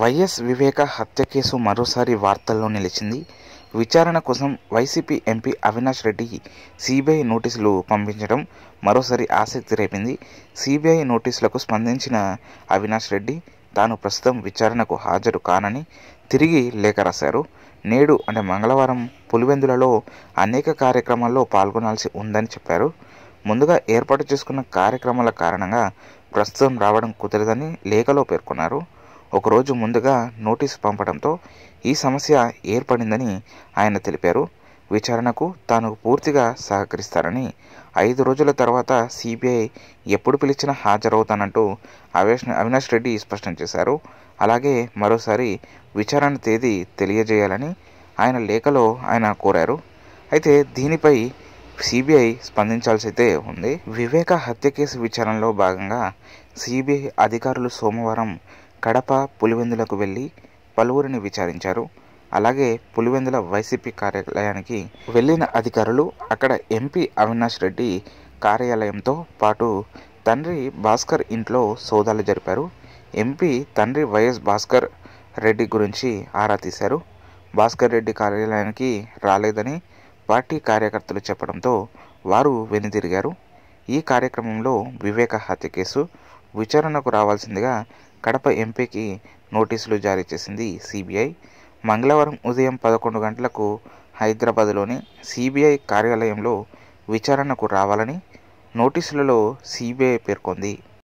YS వివేక హత్య case మరోసారి వార్తల్లో నిలిచింది విచారణ కోసం వైసీపీ ఎంపీ అవినాష్ రెడ్డికి సిబిఐ నోటీసులు పంపించడం మరోసారి ఆసక్తి రేపింది సిబిఐ నోటీసులకు స్పందించిన అవినాష్ రెడ్డి తాను ప్రస్తుతం విచారణకు హాజరు కానని తిరిగి లేఖ రాశారు నేడు అంటే మంగళవారం పులివెందులలో అనేక కార్యక్రమాల్లో పాల్గొనాల్సి ఉందని చెప్పారు ముందుగా ఏర్పాటు చేసుకున్న కార్యక్రమాల కారణంగా ప్రస్తుతం రావడం కుదరదని లేఖలో పేర్కొన్నారు ఒకరోజు ముందుగా నోటీసు పంపడంతో ఈ సమస్య ఏర్పడిందని ఆయన తెలిపారు విచారణకు తాను పూర్తిగా సహకరిస్తారని ఐదు రోజుల తర్వాత సిబిఐ ఎప్పుడు పిలిచినా హాజరవుతానంటూ అవేష్ అవినాష్ రెడ్డి స్పష్టం చేశారు అలాగే మరోసారి విచారణ తేదీ తెలియజేయాలని ఆయన లేఖలో ఆయన కోరారు అయితే దీనిపై సిబిఐ స్పందించాల్సి అయితే ఉంది వివేక హత్య కేసు విచారణలో భాగంగా సిబిఐ అధికారులు సోమవారం కడప పులివెందులకు వెళ్ళి పలువురిని విచారించారు అలాగే పులివెందుల వైసీపీ కార్యాలయానికి వెళ్ళిన అధికారులు అక్కడ ఎంపీ అవినాష్ రెడ్డి కార్యాలయంతో పాటు తండ్రి భాస్కర్ ఇంట్లో సోదాలు జరిపారు ఎంపీ తండ్రి వైఎస్ భాస్కర్ రెడ్డి గురించి ఆరా తీశారు భాస్కర్ రెడ్డి కార్యాలయానికి రాలేదని పార్టీ కార్యకర్తలు చెప్పడంతో వారు వెనుదిరిగారు ఈ కార్యక్రమంలో వివేక హత్య కేసు విచారణకు రావాల్సిందిగా కడప ఎంపీకి నోటీసులు జారీ చేసింది సిబిఐ మంగళవారం ఉదయం పదకొండు గంటలకు హైదరాబాద్లోని సిబిఐ కార్యాలయంలో విచారణకు రావాలని నోటీసులలో సిబిఐ పేర్కొంది